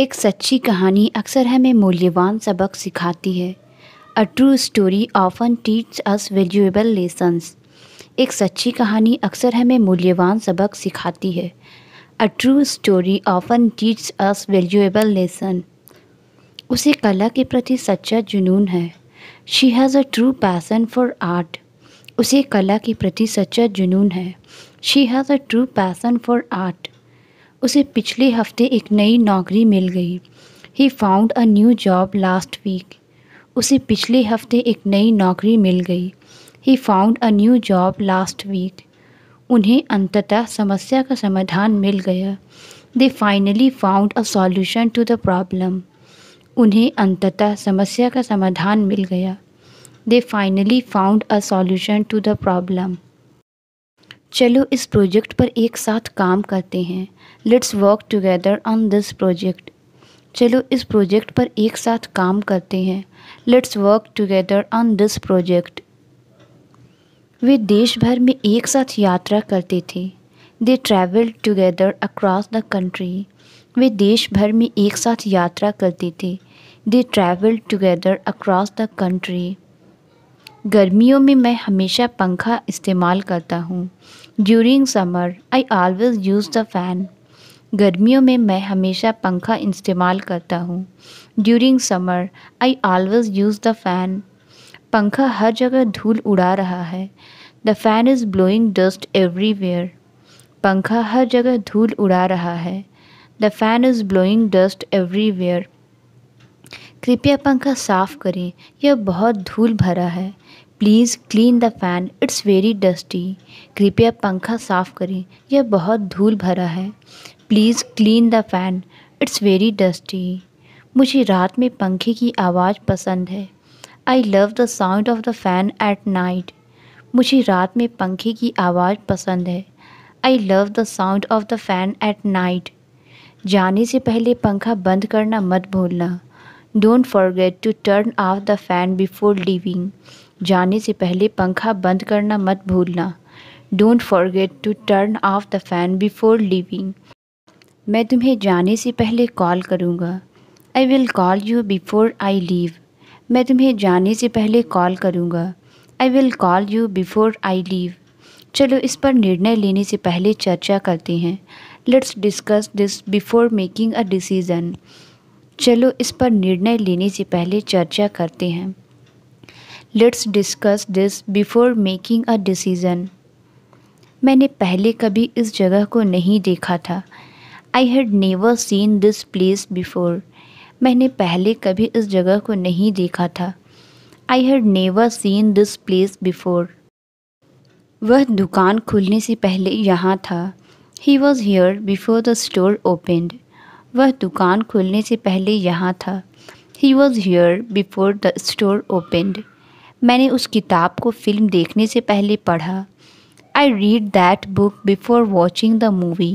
एक सच्ची कहानी अक्सर हमें मूल्यवान सबक सिखाती है a true story often teach us valuable lessons एक सच्ची कहानी अक्सर हमें मूल्यवान सबक सिखाती है a true story often teach us valuable lesson उसे कला के प्रति सच्चा जुनून है she has a true passion for art उसे कला के प्रति सच्चा जुनून है she has a true passion for art उसे पिछले हफ्ते एक नई नौकरी मिल गई he found a new job last week उसे पिछले हफ्ते एक नई नौकरी मिल गई he found a new job last week उन्हें अंततः समस्या का समाधान मिल गया they finally found a solution to the problem उन्हें अंततः समस्या का समाधान मिल गया they finally found a solution to the problem चलो इस प्रोजेक्ट पर एक साथ काम करते हैं let's work together on this project चलो इस प्रोजेक्ट पर एक साथ काम करते हैं let's work together on this project वे देश भर में एक साथ यात्रा करते थे they travel together across the country वे देश भर में एक साथ यात्रा करते थे they travel together across the country गर्मियों में मैं हमेशा पंखा इस्तेमाल करता हूँ during summer I always use the fan गर्मियों में मैं हमेशा पंखा इस्तेमाल करता हूँ during summer I always use the fan पंखा हर जगह धूल उड़ा रहा है the fan is blowing dust everywhere पंखा हर जगह धूल उड़ा रहा है the fan is blowing dust everywhere कृपया पंखा साफ़ करें यह बहुत धूल भरा है please clean the fan it's very dusty कृपया पंखा साफ़ करें यह बहुत धूल भरा है please clean the fan it's very dusty मुझे रात में पंखे की आवाज़ पसंद है I love the sound of the fan at night मुझे रात में पंखे की आवाज़ पसंद है I love the sound of the fan at night जाने से पहले पंखा बंद करना मत भूलना don't forget to turn off the fan before leaving जाने से पहले पंखा बंद करना मत भूलना don't forget to turn off the fan before leaving मैं तुम्हें जाने से पहले कॉल करूँगा I will call you before I leave मैं तुम्हें जाने से पहले कॉल करूँगा I will call you before I leave चलो इस पर निर्णय लेने से पहले चर्चा करते हैं let's discuss this before making a decision चलो इस पर निर्णय लेने से पहले चर्चा करते हैं let's discuss this before making a decision मैंने पहले कभी इस जगह को नहीं देखा था I had never seen this place before मैंने पहले कभी इस जगह को नहीं देखा था I had never seen this place before वह दुकान खुलने से पहले यहाँ था he was here before the store opened वह दुकान खुलने से पहले यहाँ था he was here before the store opened मैंने उस किताब को फिल्म देखने से पहले पढ़ा I read that book before watching the movie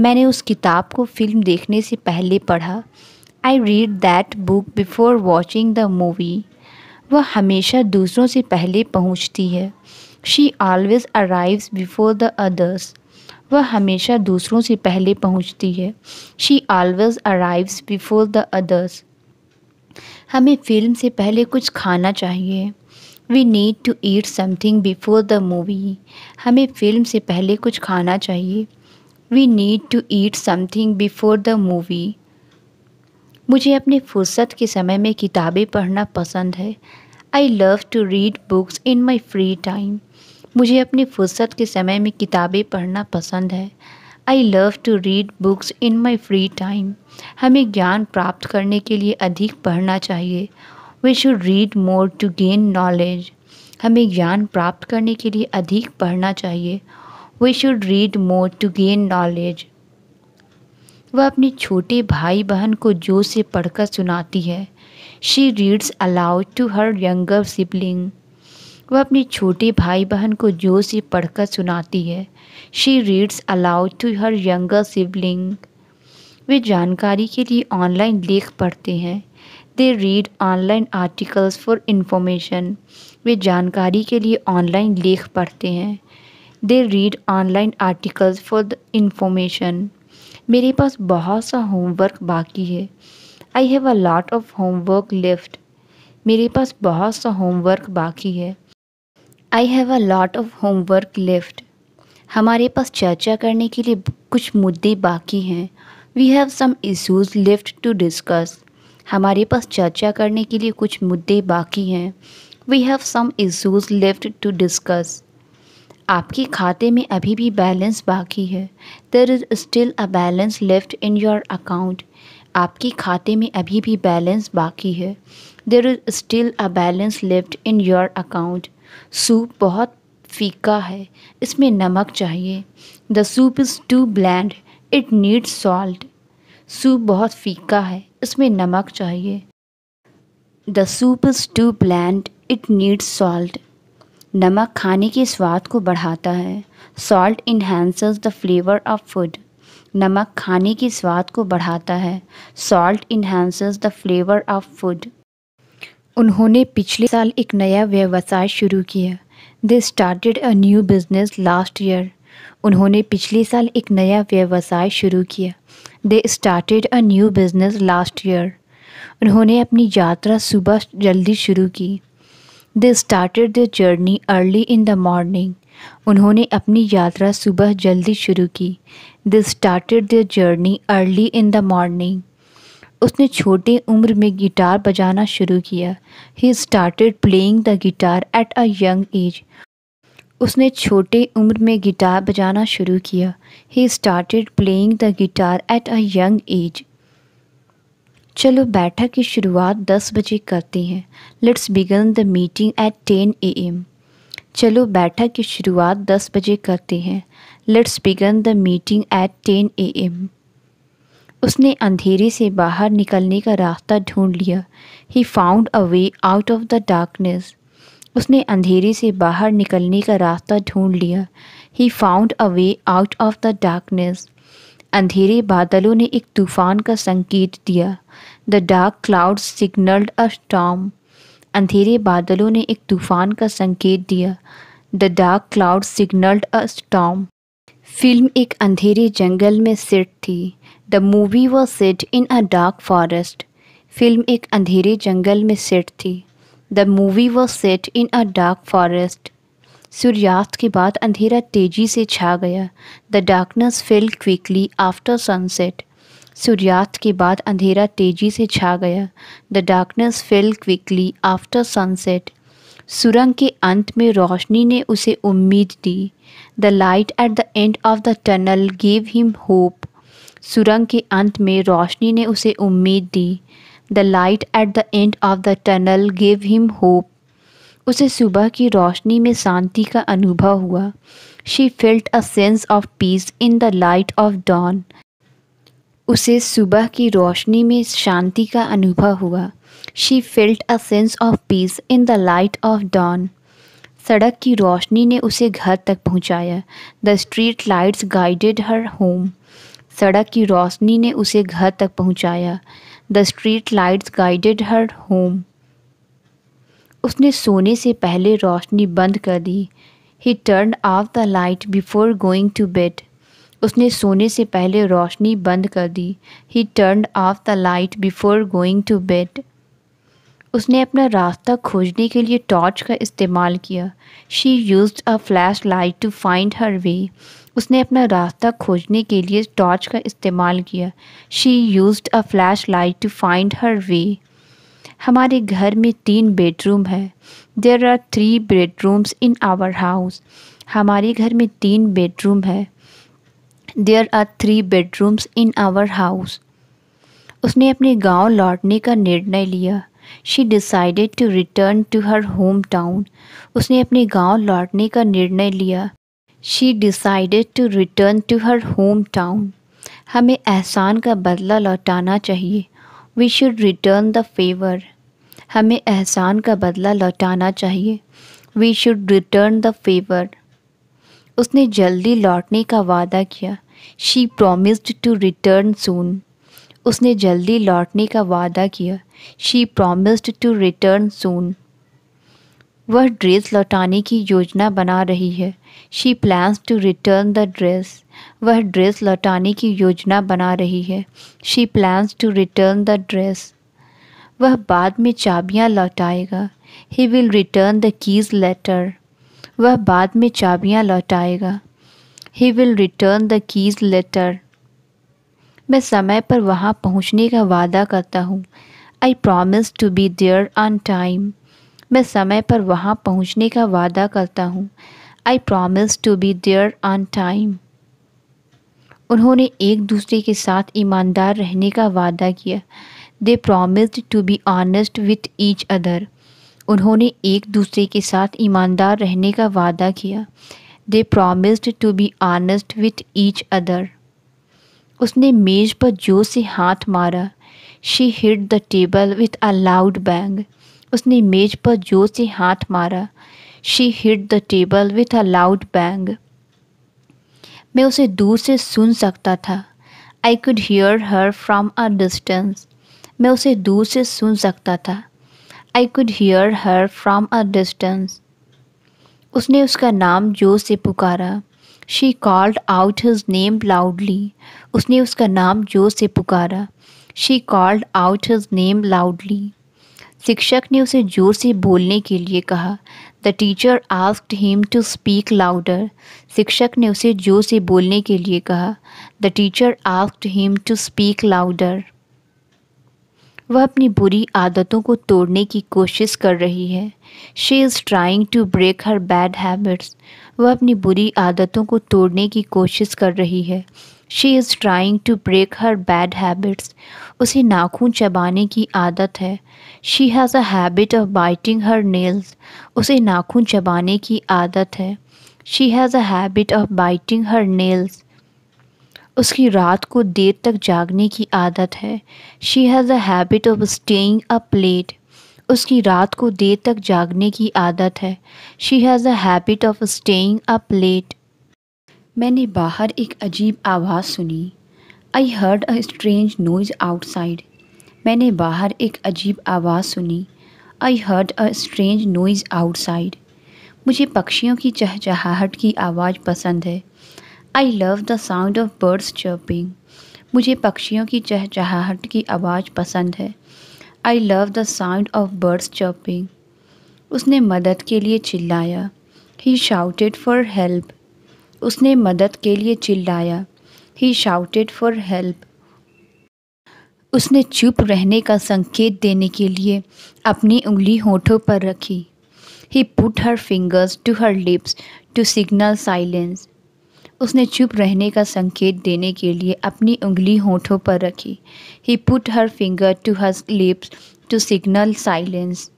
मैंने उस किताब को फिल्म देखने से पहले पढ़ा I read that book before watching the movie वह हमेशा दूसरों से पहले पहुंचती है she always arrives before the others वह हमेशा दूसरों से पहले पहुंचती है she always arrives before the others हमें फिल्म से पहले कुछ खाना चाहिए we need to eat something before the movie हमें फिल्म से पहले कुछ खाना चाहिए we need to eat something before the movie मुझे अपने फुर्सत के समय में किताबें पढ़ना पसंद है I love to read books in my free time मुझे अपने फुर्सत के समय में किताबें पढ़ना पसंद है I love to read books in my free time हमें ज्ञान प्राप्त करने के लिए अधिक पढ़ना चाहिए we should read more to gain knowledge हमें ज्ञान प्राप्त करने के लिए अधिक पढ़ना चाहिए we should read more to gain knowledge वह अपने छोटे भाई बहन को ज़ोर से पढ़कर सुनाती है she reads aloud to her younger sibling वह अपने छोटे भाई बहन को ज़ोर से पढ़कर सुनाती है she reads aloud to her younger sibling वे जानकारी के लिए ऑनलाइन लेख पढ़ते हैं they read online articles for information वे जानकारी के लिए ऑनलाइन लेख पढ़ते हैं they read online articles for the information मेरे पास बहुत सा होमवर्क बाकी है I have a lot of homework left मेरे पास बहुत सा होमवर्क बाकी है I have a lot of homework left हमारे पास चर्चा करने के लिए कुछ मुद्दे बाकी हैं we have some issues left to discuss हमारे पास चर्चा करने के लिए कुछ मुद्दे बाकी हैं we have some issues left to discuss आपके खाते में अभी भी बैलेंस बाकी है there is still a balance left in your account आपके खाते में अभी भी बैलेंस बाकी है there is still a balance left in your account soup बहुत फीका है इसमें नमक चाहिए the soup is too bland it needs salt soup बहुत फीका है इसमें नमक चाहिए the soup is too bland it needs salt नमक खाने के स्वाद को बढ़ाता है salt enhances the flavour of food नमक खाने के स्वाद को बढ़ाता है salt enhances the flavour of food उन्होंने पिछले साल एक नया व्यवसाय शुरू किया they started a new business last year उन्होंने पिछले साल एक नया व्यवसाय शुरू किया they started a new business last year उन्होंने अपनी यात्रा सुबह जल्दी शुरू की they started the journey early in the morning उन्होंने अपनी यात्रा सुबह जल्दी शुरू की they started the journey early in the morning उसने छोटे उम्र में गिटार बजाना शुरू किया he started playing the guitar at a young age उसने छोटे उम्र में गिटार बजाना शुरू किया he started playing the guitar at a young age चलो बैठक की शुरुआत दस बजे करते हैं let's begin the meeting at ten A M चलो बैठक की शुरुआत दस बजे करते हैं let's begin the meeting at ten A M उसने अंधेरे से बाहर निकलने का रास्ता ढूंढ लिया he found a way out of the darkness उसने अंधेरे से बाहर निकलने का रास्ता ढूंढ लिया he found a way out of the darkness अंधेरे बादलों ने एक तूफान का संकेत दिया the dark cloud signalled a storm अंधेरे बादलों ने एक तूफान का संकेत दिया the dark cloud signalled a storm film एक अंधेरे जंगल में सेट थी the movie was set in a dark forest film एक अंधेरे जंगल में सेट थी the movie was set in a dark forest सूर्यास्त के बाद अंधेरा तेजी से छा गया the darkness fell quickly after sunset सूर्यास्त के बाद अंधेरा तेजी से छा गया the darkness fell quickly after sunset सुरंग के अंत में रोशनी ने उसे उम्मीद दी the light at the end of the tunnel gave him hope सुरंग के अंत में रोशनी ने उसे उम्मीद दी the light at the end of the tunnel gave him hope उसे सुबह की रोशनी में शांति का अनुभव हुआ she felt a sense of peace in the light of dawn उसे सुबह की रोशनी में शांति का अनुभव हुआ she felt a sense of peace in the light of dawn सड़क की रोशनी ने उसे घर तक पहुंचाया। The street lights guided her home सड़क की रोशनी ने उसे घर तक पहुंचाया। The street lights guided her home उसने सोने से पहले रोशनी बंद कर दी he turn off the light before going to bed उसने सोने से पहले रोशनी बंद कर दी he turn off the light before going to bed उसने अपना रास्ता खोजने के लिए टॉर्च का इस्तेमाल किया she use a flash light to find her way उसने अपना रास्ता खोजने के लिए टॉर्च का इस्तेमाल किया she use a flash light to find her way हमारे घर में तीन बेडरूम है there are three bedrooms in our house हमारे घर में तीन बेडरूम है there are three bedrooms in our house उसने अपने गांव लौटने का निर्णय लिया she decided to return to her home town उसने अपने गांव लौटने का निर्णय लिया she decided to return to her home town हमें एहसान का बदला लौटाना चाहिए we should return the favour हमें एहसान का बदला लौटाना चाहिए we should return the favour उसने जल्दी लौटने का वादा किया she promised to return soon उसने जल्दी लौटने का वादा किया she promised to return soon वह ड्रेस लौटाने की योजना बना रही है she plans to return the dress वह ड्रेस लौटाने की योजना बना रही है she plans to return the dress वह बाद में चाबियां लौटाएगा he will return the keys later वह बाद में चाबियां लौटाएगा he will return the keys later मैं समय पर वहाँ पहुँचने का वादा करता हूँ I promise to be there on time मैं समय पर वहाँ पहुँचने का वादा करता हूँ I promise to be there on time उन्होंने एक दूसरे के साथ ईमानदार रहने का वादा किया they promised to be honest with each other उन्होंने एक दूसरे के साथ ईमानदार रहने का वादा किया they promised to be honest with each other उसने मेज़ पर जोर से हाथ मारा she hit the table with a loud bang उसने मेज़ पर जोर से हाथ मारा she hit the table with a loud bang मैं उसे दूर से सुन सकता था I could hear her from a distance मैं उसे दूर से सुन सकता था I could hear her from a distance उसने उसका नाम जोर से पुकारा she called out his name loudly उसने उसका नाम जोर से पुकारा she called out his name loudly शिक्षक ने उसे जोर से बोलने के लिए कहा the teacher asked him to speak louder शिक्षक ने उसे जोर से बोलने के लिए कहा the teacher asked him to speak louder वह अपनी बुरी आदतों को तोड़ने की कोशिश कर रही है she is trying to break her bad habits वह अपनी बुरी आदतों को तोड़ने की कोशिश कर रही है she is trying to break her bad habits उसे नाखून चबाने की आदत है she has a habit of biting her nails उसे नाखून चबाने की आदत है she has a habit of biting her nails उसकी रात को देर तक जागने की आदत है she has a habit of staying up late उसकी रात को देर तक जागने की आदत है she has a habit of staying up late मैंने बाहर एक अजीब आवाज़ सुनी I heard a strange noise outside मैंने बाहर एक अजीब आवाज़ सुनी I heard a strange noise outside मुझे पक्षियों की चहचहाहट की आवाज़ पसंद है I love the sound of birds chirping मुझे पक्षियों की चहचहाहट की आवाज़ पसंद है I love the sound of birds chirping उसने मदद के लिए चिल्लाया ही शाउटेड फॉर हेल्प उसने मदद के लिए चिल्लाया ही शाउटेड फॉर हेल्प उसने चुप रहने का संकेत देने के लिए अपनी उंगली होठों पर रखी he put her fingers to her lips to signal silence उसने चुप रहने का संकेत देने के लिए अपनी उंगली होठों पर रखी he put her finger to her lips to signal silence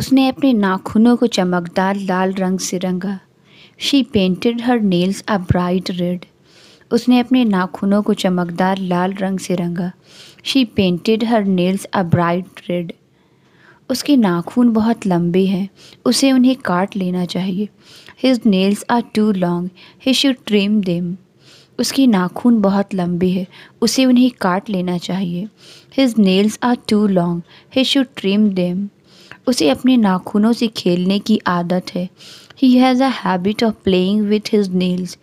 उसने अपने नाखूनों को चमकदार लाल रंग से रंगा she painted her nails a bright red उसने अपने नाखूनों को चमकदार लाल रंग से रंगा she painted her nails a bright red उसके नाखून बहुत लंबे हैं उसे उन्हें काट लेना चाहिए his nails are too long he should trim them उसकी नाखून बहुत लंबे हैं उसे उन्हें काट लेना चाहिए his nails are too long he should trim them उसे अपने नाखूनों से खेलने की आदत है he has a habit of playing with his nails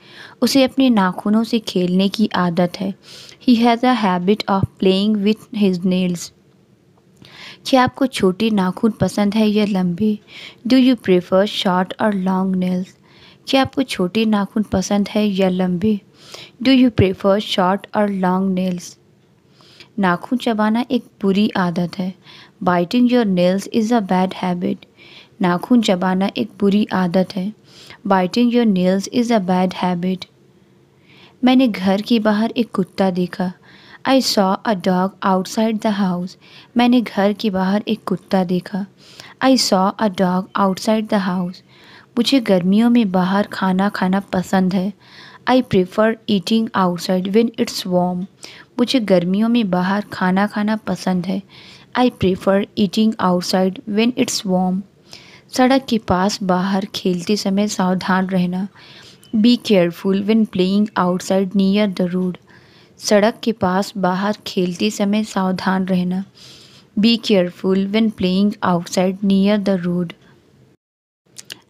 उसे अपने नाखूनों से खेलने की आदत है he has a habit of playing with his nails क्या आपको छोटे नाखून पसंद है या लंबे do you prefer short or long nails क्या आपको छोटे नाखून पसंद है या लंबे do you prefer short or long nails नाखून चबाना एक बुरी आदत है biting your nails is a bad habit नाखून चबाना एक बुरी आदत है biting your nails is a bad habit मैंने घर के बाहर एक कुत्ता देखा I saw a dog outside the house मैंने घर के बाहर एक कुत्ता देखा I saw a dog outside the house मुझे गर्मियों में बाहर खाना खाना पसंद है I prefer eating outside when it's warm मुझे गर्मियों में बाहर खाना खाना पसंद है I prefer eating outside when it's warm सड़क के पास बाहर खेलते समय सावधान रहना be careful when playing outside near the road सड़क के पास बाहर खेलते समय सावधान रहना be careful when playing outside near the road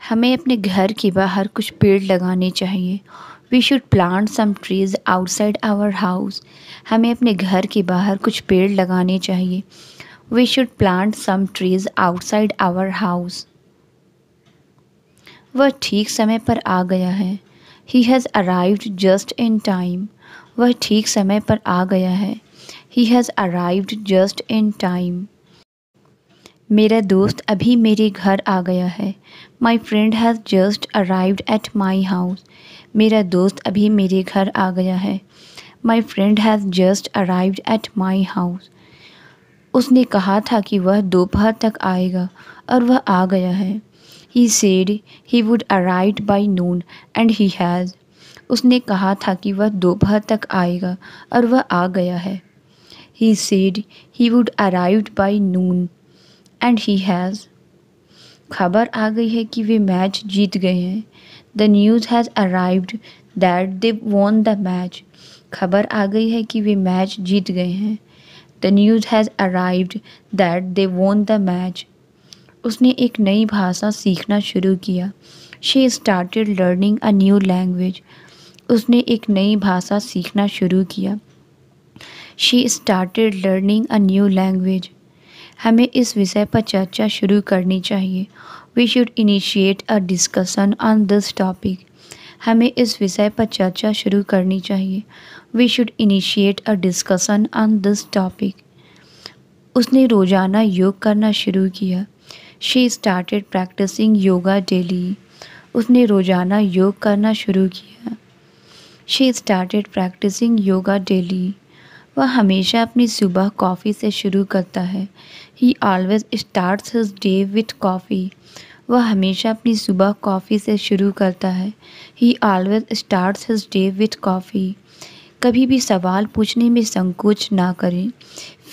हमें अपने घर के बाहर कुछ पेड़ लगाने चाहिए we should plant some trees outside our house हमें अपने घर के बाहर कुछ पेड़ लगाने चाहिए we should plant some trees outside our house वह ठीक समय पर आ गया है he has arrived just in time वह ठीक समय पर आ गया है he has arrived just in time मेरा दोस्त अभी मेरे घर आ गया है my friend has just arrived at my house मेरा दोस्त अभी मेरे घर आ गया है my friend has just arrived at my house उसने कहा था कि वह दोपहर तक आएगा और वह आ गया है he said he would arrive by noon and he has उसने कहा था कि वह दोपहर तक आएगा और वह आ गया है he said he would arrive by noon and he has खबर आ गई है कि वे मैच जीत गए हैं the news has arrived that they won the match खबर आ गई है कि वे मैच जीत गए हैं the news has arrived that they won the match उसने एक नई भाषा सीखना शुरू किया she started learning a new language उसने एक नई भाषा सीखना शुरू किया she started learning a new language हमें इस विषय पर चर्चा शुरू करनी चाहिए we should initiate a discussion on this topic हमें इस विषय पर चर्चा शुरू करनी चाहिए we should initiate a discussion on this topic उसने रोज़ाना योग करना शुरू किया she started practising yoga daily उसने रोज़ाना योग करना शुरू किया she started practising yoga daily वह हमेशा अपनी सुबह कॉफ़ी से शुरू करता है he always start his day with coffee वह हमेशा अपनी सुबह कॉफ़ी से शुरू करता है he always start his day with coffee कभी भी सवाल पूछने में संकोच ना करें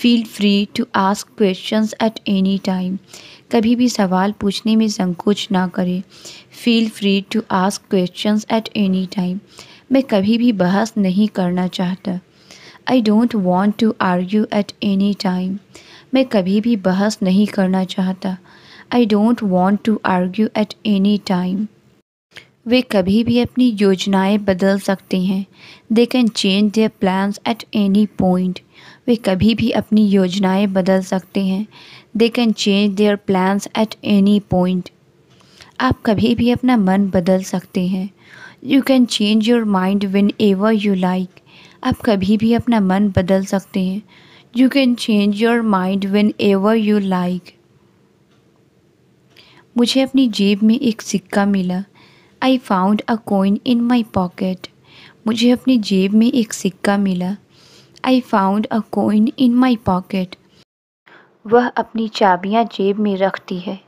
feel free to ask questions at any time कभी भी सवाल पूछने में संकोच ना करें feel free to ask question at any time मैं कभी भी बहस नहीं करना चाहता I don't want to argue at any time मैं कभी भी बहस नहीं करना चाहता I don't want to argue at any time वे कभी भी अपनी योजनाएं बदल सकते हैं they can change their plans at any point वे कभी भी अपनी योजनाएं बदल सकते हैं they can change their plans at any point आप कभी भी अपना मन बदल सकते हैं you can change your mind whenever you like आप कभी भी अपना मन बदल सकते हैं you can change your mind whenever you like मुझे अपनी जेब में एक सिक्का मिला I found a coin in my pocket मुझे अपनी जेब में एक सिक्का मिला I found a coin in my pocket वह अपनी चाबियां जेब में रखती है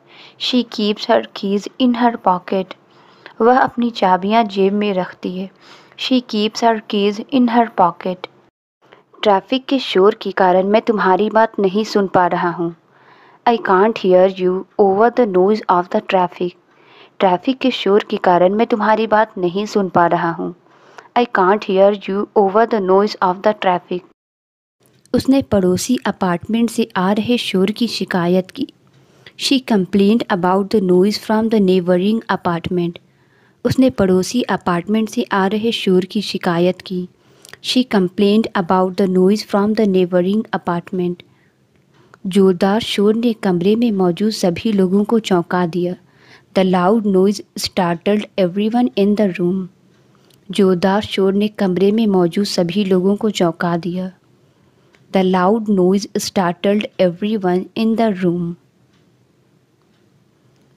she keeps her keys in her pocket वह अपनी चाबियां जेब में रखती है she keeps her keys in her pocket traffic के शोर के कारण मैं तुम्हारी बात नहीं सुन पा रहा हूँ I can't hear you over the noise of the traffic traffic के शोर के कारण मैं तुम्हारी बात नहीं सुन पा रहा हूँ I can't hear you over the noise of the traffic उसने पड़ोसी अपार्टमेंट से आ रहे शोर की शिकायत की she complained about the noise from the neighbouring apartment उसने पड़ोसी अपार्टमेंट से आ रहे शोर की शिकायत की she complained about the noise from the neighbouring apartment जोरदार शोर ने कमरे में मौजूद सभी लोगों को चौंका दिया the loud noise startled everyone in the room जोरदार शोर ने कमरे में मौजूद सभी लोगों को चौंका दिया The loud noise startled everyone in the room.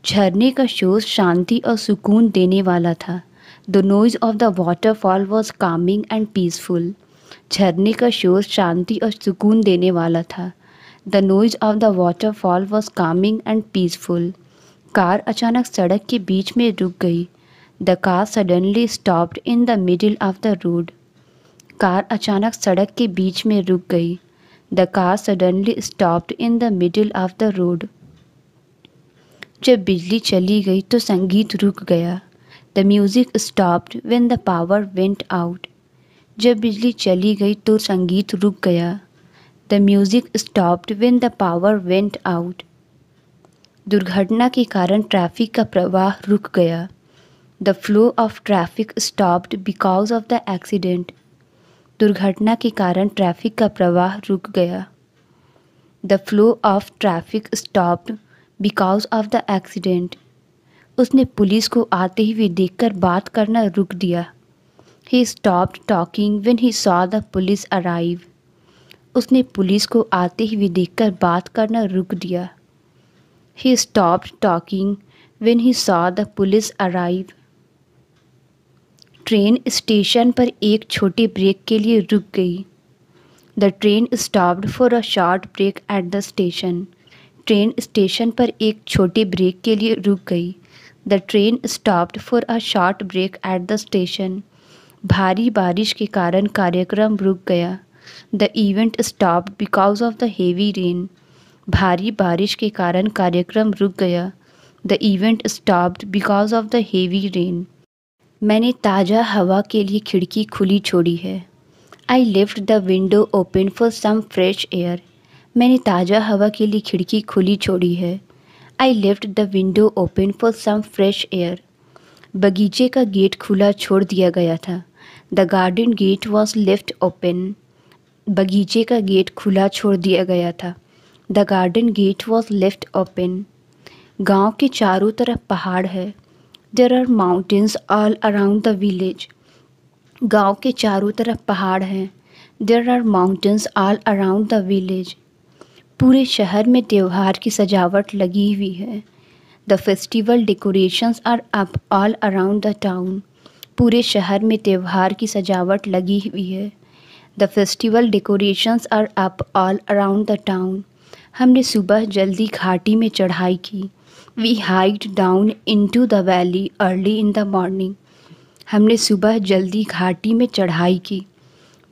झरने का शोर शांति और सुकून देने वाला था the noise of the waterfall was calming and peaceful झरने का शोर शांति और सुकून देने वाला था the noise of the waterfall was calming and peaceful car अचानक सड़क के बीच में रुक गई the car suddenly stopped in the middle of the road car अचानक सड़क के बीच में रुक गई the car suddenly stopped in the middle of the road जब बिजली चली गई तो संगीत रुक गया the music stopped when the power went out जब बिजली चली गई तो संगीत रुक गया the music stopped when the power went out दुर्घटना के कारण ट्रैफिक का प्रवाह रुक गया the flow of traffic stopped because of the accident दुर्घटना के कारण ट्रैफिक का प्रवाह रुक गया the flow of traffic stopped because of the accident उसने पुलिस को आते हुए देखकर बात करना रुक दिया he stop talking when he saw the police arrive उसने पुलिस को आते हुए देखकर बात करना रुक दिया he stop talking when he saw the police arrive train station पर एक छोटे ब्रेक के लिए रुक गई the train stopped for a short break at the station train station पर एक छोटे ब्रेक के लिए रुक गई the train stopped for a short break at the station भारी बारिश के कारण कार्यक्रम रुक गया the event stopped because of the heavy rain भारी बारिश के कारण कार्यक्रम रुक गया the event stopped because of the heavy rain मैंने ताज़ा हवा के लिए खिड़की खुली छोड़ी है I left the window open for some fresh air मैंने ताज़ा हवा के लिए खिड़की खुली छोड़ी है I left the window open for some fresh air बगीचे का गेट खुला छोड़ दिया गया था the garden gate was left open बगीचे का गेट खुला छोड़ दिया गया था the garden gate was left open गांव के चारों तरफ पहाड़ है there are mountains all around the village गांव के चारों तरफ पहाड़ हैं there are mountains all around the village पूरे शहर में त्यौहार की सजावट लगी हुई है the festival decorations are up all around the town पूरे शहर में त्यौहार की सजावट लगी हुई है the festival decorations are up all around the town हमने सुबह जल्दी घाटी में चढ़ाई की we hike down into the valley early in the morning हमने सुबह जल्दी घाटी में चढ़ाई की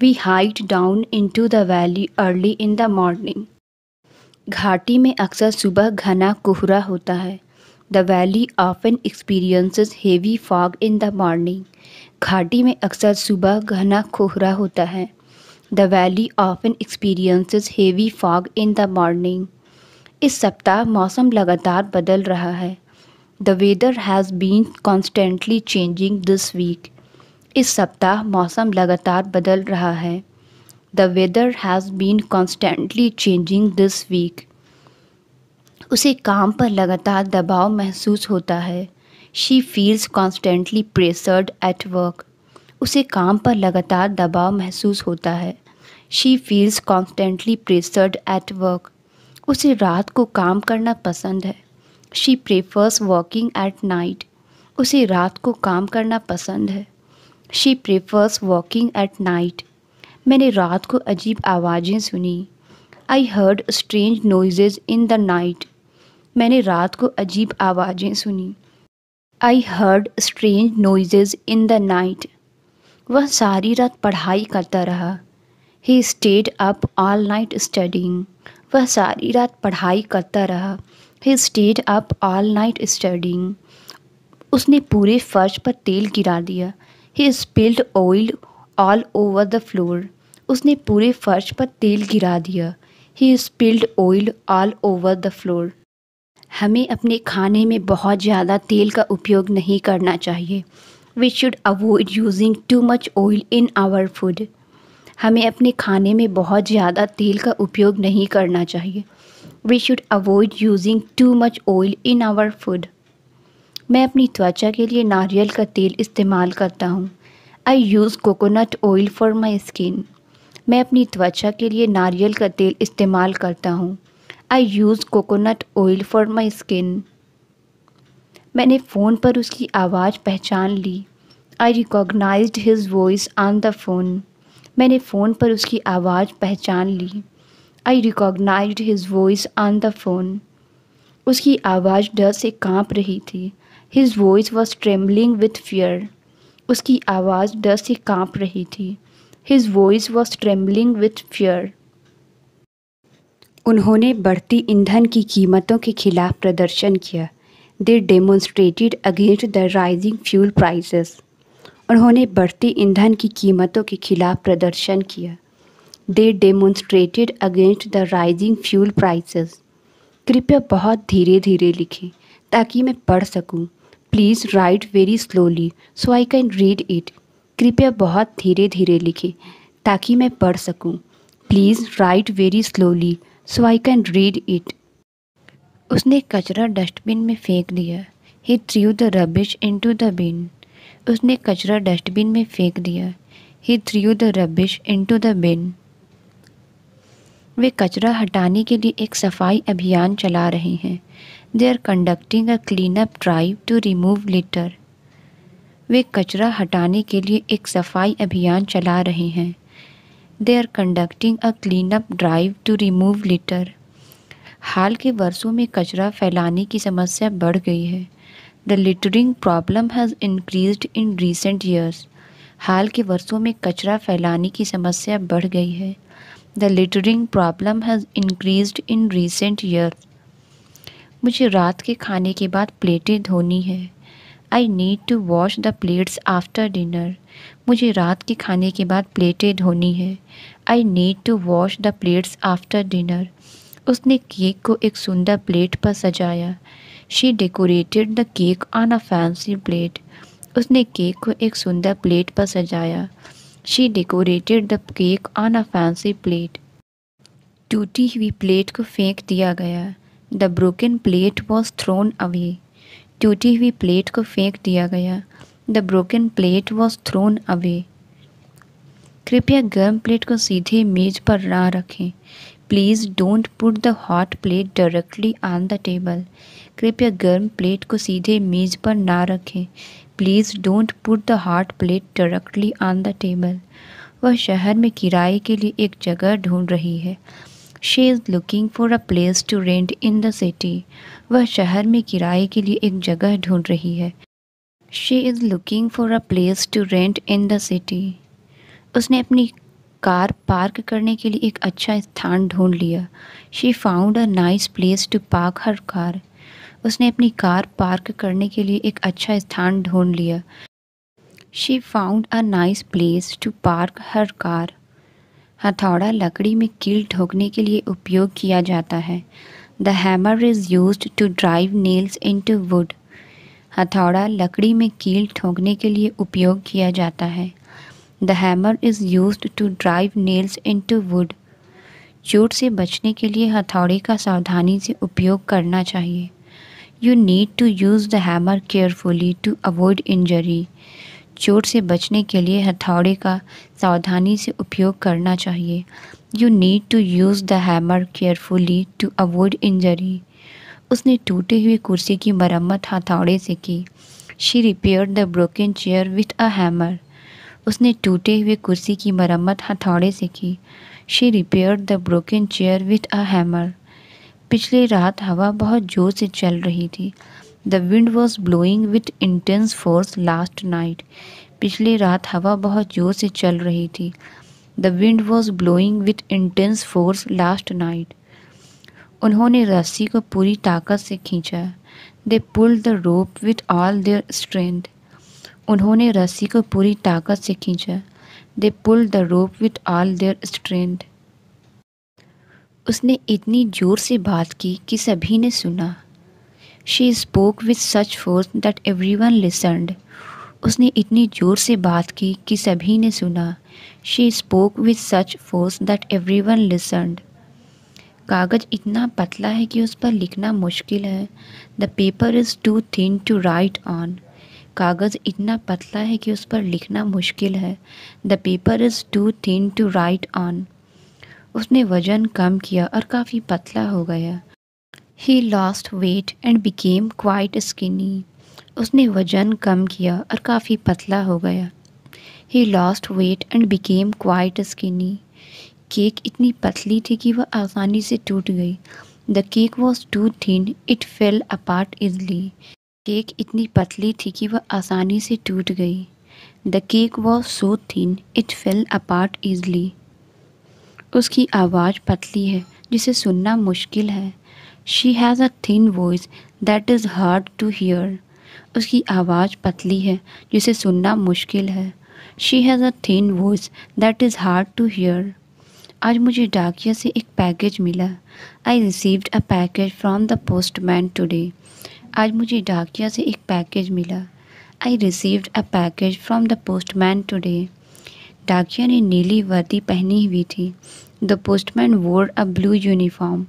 we hike down into the valley early in the morning घाटी में अक्सर सुबह घना कोहरा होता है the valley often experience heavy fog in the morning घाटी में अक्सर सुबह घना कोहरा होता है the valley often experiences heavy fog in the morning इस सप्ताह मौसम लगातार बदल रहा है the weather has been constantly changing this week इस सप्ताह मौसम लगातार बदल रहा है the weather has been constantly changing this week उसे काम पर लगातार दबाव महसूस होता है she feels constantly pressured at work उसे काम पर लगातार दबाव महसूस होता है she feels constantly pressured at work उसे रात को काम करना पसंद है she prefers walking at night उसे रात को काम करना पसंद है she prefers walking at night मैंने रात को अजीब आवाज़ें सुनी I heard strange noises in the night मैंने रात को अजीब आवाज़ें सुनी I heard strange noises in the night वह सारी रात पढ़ाई करता रहा he stayed up all night studying वह सारी रात पढ़ाई करता रहा he stayed up all night studying उसने पूरे फर्श पर तेल गिरा दिया he spilled oil all over the floor उसने पूरे फर्श पर तेल गिरा दिया he spilled oil all over the floor हमें अपने खाने में बहुत ज़्यादा तेल का उपयोग नहीं करना चाहिए we should avoid using too much oil in our food हमें अपने खाने में बहुत ज़्यादा तेल का उपयोग नहीं करना चाहिए we should avoid using too much oil in our food मैं अपनी त्वचा के लिए नारियल का तेल इस्तेमाल करता हूँ I use coconut oil for my skin मैं अपनी त्वचा के लिए नारियल का तेल इस्तेमाल करता हूँ I use coconut oil for my skin मैंने फ़ोन पर उसकी आवाज़ पहचान ली I recognise his voice on the phone मैंने फ़ोन पर उसकी आवाज़ पहचान ली I recognise his voice on the phone उसकी आवाज़ डर से कांप रही थी his voice was trembling with fear उसकी आवाज़ डर से कांप रही थी his voice was trembling with fear उन्होंने बढ़ती ईंधन की कीमतों के खिलाफ प्रदर्शन किया they demonstrated against the rising fuel prices उन्होंने बढ़ती ईंधन की कीमतों के खिलाफ प्रदर्शन किया they demonstrated against the rising fuel prices कृपया बहुत धीरे धीरे लिखें ताकि मैं पढ़ सकूं। Please write very slowly so I can read it कृपया बहुत धीरे धीरे लिखें ताकि मैं पढ़ सकूं। Please write very slowly so I can read it उसने कचरा डस्टबिन में फेंक दिया he threw the rubbish into the bin उसने कचरा डस्टबिन में फेंक दिया he threw the rubbish into the bin वे कचरा हटाने के लिए एक सफाई अभियान चला रहे हैं they are conducting a clean up drive to remove litter वे कचरा हटाने के लिए एक सफाई अभियान चला रहे हैं they are conducting a clean up drive to remove litter हाल के वर्षों में कचरा फैलाने की समस्या बढ़ गई है the littering problem has increased in recent years हाल के वर्षों में कचरा फैलाने की समस्या बढ़ गई है the littering problem has increased in recent years मुझे रात के खाने के बाद प्लेटें धोनी है I need to wash the plates after dinner मुझे रात के खाने के बाद प्लेटें धोनी है I need to wash the plates after dinner उसने केक को एक सुंदर प्लेट पर सजाया she decorated the cake on a fancy plate उसने केक को एक सुंदर प्लेट पर सजाया she decorated the cake on a fancy plate टूटी हुई प्लेट को फेंक दिया गया the broken plate was thrown away टूटी हुई प्लेट को फेंक दिया गया the broken plate was thrown away कृपया गर्म प्लेट को सीधे मेज पर ना रखें please don't put the hot plate directly on the table कृपया गर्म प्लेट को सीधे मेज़ पर ना रखें please don't put the hot plate directly on the table वह शहर में किराए के लिए एक जगह ढूंढ रही है she is looking for a place to rent in the city वह शहर में किराए के लिए एक जगह ढूंढ रही है she is looking for a place to rent in the city उसने अपनी कार पार्क करने के लिए एक अच्छा स्थान ढूंढ लिया she found a nice place to park her car उसने अपनी कार पार्क करने के लिए एक अच्छा स्थान ढूंढ लिया she found a nice place to park her car हथौड़ा लकड़ी में कील ठोकने के लिए उपयोग किया जाता है the hammer is use to drive nails into wood हथौड़ा लकड़ी में कील ठोकने के लिए उपयोग किया जाता है the hammer is use to drive nails into wood चोट से बचने के लिए हथौड़े का सावधानी से उपयोग करना चाहिए you need to use the hammer carefully to avoid injury चोट से बचने के लिए हथौड़े का सावधानी से उपयोग करना चाहिए you need to use the hammer carefully to avoid injury उसने टूटे हुई कुर्सी की मरम्मत हथौड़े से की she repair the broken chair with a hammer उसने टूटे हुए कुर्सी की मरम्मत हथौड़े से की she repair the broken chair with a hammer पिछली रात हवा बहुत जोर से चल रही थी the wind was blowing with intense force last night पिछली रात हवा बहुत जोर से चल रही थी the wind was blowing with intense force last night उन्होंने रस्सी को पूरी ताकत से खींचा they pull the rope with all their strength उन्होंने रस्सी को पूरी ताकत से खींचा they pull the rope with all their strength उसने इतनी ज़ोर से बात की कि सभी ने सुना she spoke with such force that everyone listened उसने इतनी ज़ोर से बात की कि सभी ने सुना she spoke with such force that everyone listened कागज़ इतना पतला है कि उस पर लिखना मुश्किल है the paper is too thin to write on कागज़ इतना पतला है कि उस पर लिखना मुश्किल है the paper is too thin to write on उसने वजन कम किया और काफ़ी पतला हो गया he lost weight and became quite skinny उसने वजन कम किया और काफ़ी पतला हो गया he lost weight and became quite skinny केक इतनी पतली थी कि वह आसानी से टूट गई the cake was too thin it fell apart easily केक इतनी पतली थी कि वह आसानी से टूट गई the cake was so thin it fell apart easily उसकी आवाज़ पतली है जिसे सुनना मुश्किल है she has a thin voice that is hard to hear उसकी आवाज़ पतली है जिसे सुनना मुश्किल है she has a thin voice that is hard to hear आज मुझे डाकिया से एक पैकेज मिला I received a package from the postman today आज मुझे डाकिया से एक पैकेज मिला I received a package from the postman today डाकिया ने नीली वर्दी पहनी हुई थी द पोस्टमैन वोर अ ब्लू यूनिफॉर्म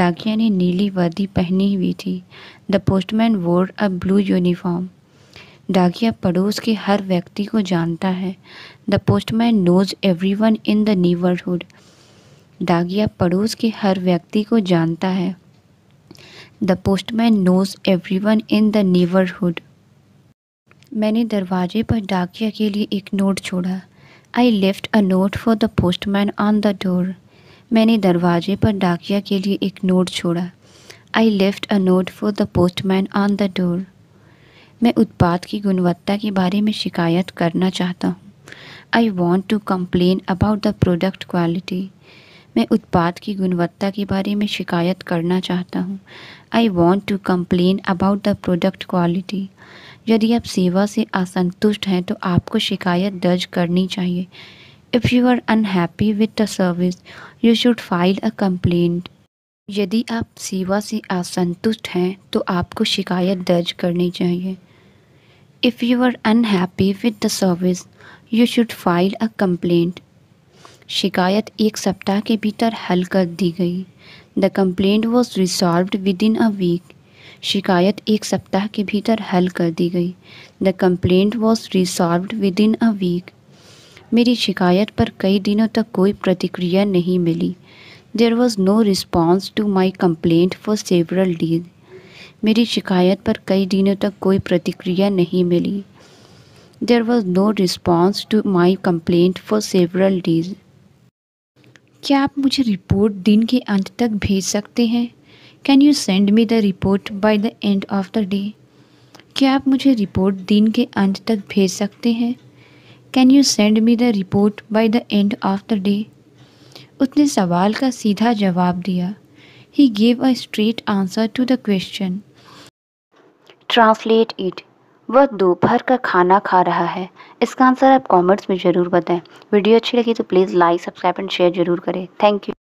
डाकिया ने नीली वर्दी पहनी हुई थी द पोस्टमैन वोर अ ब्लू यूनिफॉर्म डाकिया पड़ोस के हर व्यक्ति को जानता है the postman knows everyone in the neighbourhood डाकिया पड़ोस के हर व्यक्ति को जानता है the postman knows everyone in the neighbourhood मैंने दरवाजे पर डाकिया के लिए एक नोट छोड़ा I left a note for the postman on the door मैंने दरवाजे पर डाकिया के लिए एक नोट छोड़ा I left a note for the postman on the door मैं उत्पाद की गुणवत्ता के बारे में शिकायत करना चाहता हूँ I want to complain about the product quality मैं उत्पाद की गुणवत्ता के बारे में शिकायत करना चाहता हूँ I want to complain about the product quality यदि आप सेवा से असंतुष्ट हैं तो आपको शिकायत दर्ज करनी चाहिए if you are unhappy with the service you should file a complaint यदि आप सेवा से असंतुष्ट हैं तो आपको शिकायत दर्ज करनी चाहिए if you are unhappy with the service you should file a complaint शिकायत एक सप्ताह के भीतर हल कर दी गई the complaint was resolve within a week शिकायत एक सप्ताह के भीतर हल कर दी गई the complaint was resolve within a week मेरी शिकायत पर कई दिनों तक कोई प्रतिक्रिया नहीं मिली there was no response to my complaint for several डीज मेरी शिकायत पर कई दिनों तक कोई प्रतिक्रिया नहीं मिली there was no response to my complaint for several days क्या आप मुझे रिपोर्ट दिन के अंत तक भेज सकते हैं can you send me the report by the end of the day क्या आप मुझे रिपोर्ट दिन के अंत तक भेज सकते हैं can you send me the report by the end of the day उसने सवाल का सीधा जवाब दिया he gave a straight answer to the question translate it वह दोपहर का खाना खा रहा है इसका आंसर आप कमेंट्स में ज़रूर बताएं वीडियो अच्छी लगी तो please like subscribe and share ज़रूर करें थैंक यू